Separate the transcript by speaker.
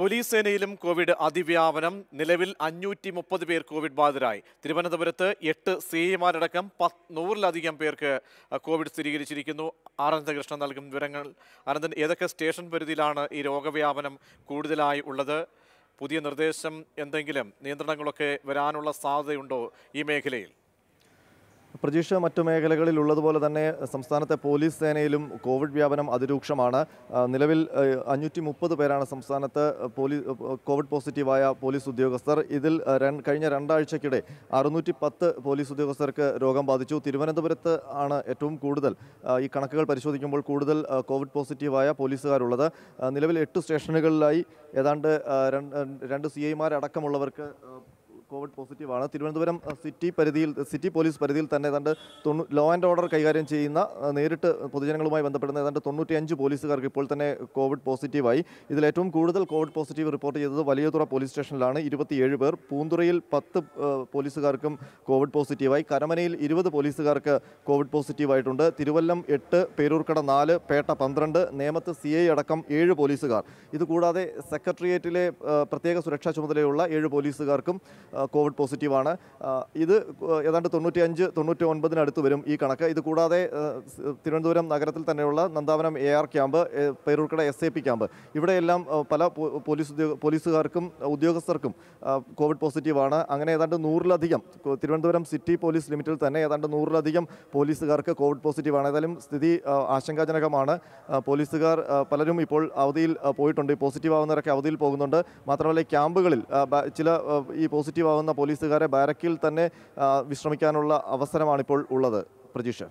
Speaker 1: police സേനയിലും Covid അതിവ്യാപനം നിലവിൽ അഞ്ഞൂറ്റി മുപ്പത് പേർ കോവിഡ് ബാധിതരായി തിരുവനന്തപുരത്ത് എട്ട് സി എമാരടക്കം പത്ത് നൂറിലധികം പേർക്ക് കോവിഡ് സ്ഥിരീകരിച്ചിരിക്കുന്നു ആനന്ദകൃഷ്ണൻ നൽകും വിവരങ്ങൾ അനന്തൻ ഏതൊക്കെ സ്റ്റേഷൻ പരിധിയിലാണ് ഈ രോഗവ്യാപനം കൂടുതലായി ഉള്ളത് പുതിയ നിർദ്ദേശം എന്തെങ്കിലും നിയന്ത്രണങ്ങളൊക്കെ വരാനുള്ള സാധ്യതയുണ്ടോ ഈ മേഖലയിൽ
Speaker 2: പ്രതീക്ഷ മറ്റു മേഖലകളിൽ ഉള്ളതുപോലെ തന്നെ സംസ്ഥാനത്തെ പോലീസ് സേനയിലും കോവിഡ് വ്യാപനം അതിരൂക്ഷമാണ് നിലവിൽ അഞ്ഞൂറ്റി മുപ്പത് പേരാണ് സംസ്ഥാനത്ത് പോലീസ് കോവിഡ് പോസിറ്റീവായ പോലീസ് ഉദ്യോഗസ്ഥർ ഇതിൽ കഴിഞ്ഞ രണ്ടാഴ്ചക്കിടെ അറുന്നൂറ്റി പത്ത് പോലീസ് ഉദ്യോഗസ്ഥർക്ക് രോഗം ബാധിച്ചു തിരുവനന്തപുരത്ത് ആണ് ഏറ്റവും കൂടുതൽ ഈ കണക്കുകൾ പരിശോധിക്കുമ്പോൾ കൂടുതൽ കോവിഡ് പോസിറ്റീവായ പോലീസുകാരുള്ളത് നിലവിൽ എട്ട് സ്റ്റേഷനുകളിലായി ഏതാണ്ട് രണ്ട് സി ഐമാരടക്കമുള്ളവർക്ക് കോവിഡ് പോസിറ്റീവാണ് തിരുവനന്തപുരം സിറ്റി പരിധിയിൽ സിറ്റി പോലീസ് പരിധിയിൽ തന്നെ ഏതാണ്ട് തൊണ്ണൂ ലോ ആൻഡ് ഓർഡർ കൈകാര്യം ചെയ്യുന്ന നേരിട്ട് പൊതുജനങ്ങളുമായി ബന്ധപ്പെടുന്ന ഏതാണ്ട് തൊണ്ണൂറ്റിയഞ്ച് പോലീസുകാർക്ക് ഇപ്പോൾ തന്നെ കോവിഡ് പോസിറ്റീവായി ഇതിൽ ഏറ്റവും കൂടുതൽ കോവിഡ് പോസിറ്റീവ് റിപ്പോർട്ട് ചെയ്തത് വലിയതുറ പോലീസ് സ്റ്റേഷനിലാണ് ഇരുപത്തിയേഴ് പേർ പൂന്തുറയിൽ പത്ത് പോലീസുകാർക്കും കോവിഡ് പോസിറ്റീവായി കരമനയിൽ ഇരുപത് പോലീസുകാർക്ക് കോവിഡ് പോസിറ്റീവായിട്ടുണ്ട് തിരുവല്ലം എട്ട് പേരൂർക്കട നാല് പേട്ട പന്ത്രണ്ട് നേമത്ത് സി ഐ അടക്കം ഏഴ് പോലീസുകാർ ഇതുകൂടാതെ സെക്രട്ടേറിയറ്റിലെ പ്രത്യേക സുരക്ഷാ ചുമതലയുള്ള ഏഴ് പോലീസുകാർക്കും കോവിഡ് പോസിറ്റീവാണ് ഇത് ഏതാണ്ട് തൊണ്ണൂറ്റി അഞ്ച് തൊണ്ണൂറ്റി ഒൻപതിനടുത്ത് വരും ഈ കണക്ക് ഇത് കൂടാതെ തിരുവനന്തപുരം നഗരത്തിൽ തന്നെയുള്ള Nandavanam A R camp Peroorkada S A P camp ഇവിടെയെല്ലാം പല പോലീസ് ഉദ്യോഗ പോലീസുകാർക്കും ഉദ്യോഗസ്ഥർക്കും കോവിഡ് പോസിറ്റീവാണ് അങ്ങനെ ഏതാണ്ട് നൂറിലധികം തിരുവനന്തപുരം സിറ്റി പോലീസ് ലിമിറ്റിൽ തന്നെ ഏതാണ്ട് നൂറിലധികം പോലീസുകാർക്ക് കോവിഡ് പോസിറ്റീവാണ് ഏതായാലും സ്ഥിതി ആശങ്കാജനകമാണ് പോലീസുകാർ പലരും ഇപ്പോൾ അവധിയിൽ പോയിട്ടുണ്ട് പോസിറ്റീവ് ആവുന്നവരൊക്കെ അവധിയിൽ പോകുന്നുണ്ട് മാത്രമല്ല ക്യാമ്പുകളിൽ ചില ഈ പോസിറ്റീവ് സജീവമാകുന്ന പോലീസുകാരെ ബാരക്കിൽ തന്നെ വിശ്രമിക്കാനുള്ള അവസരമാണിപ്പോൾ ഉള്ളത് പ്രജീഷ്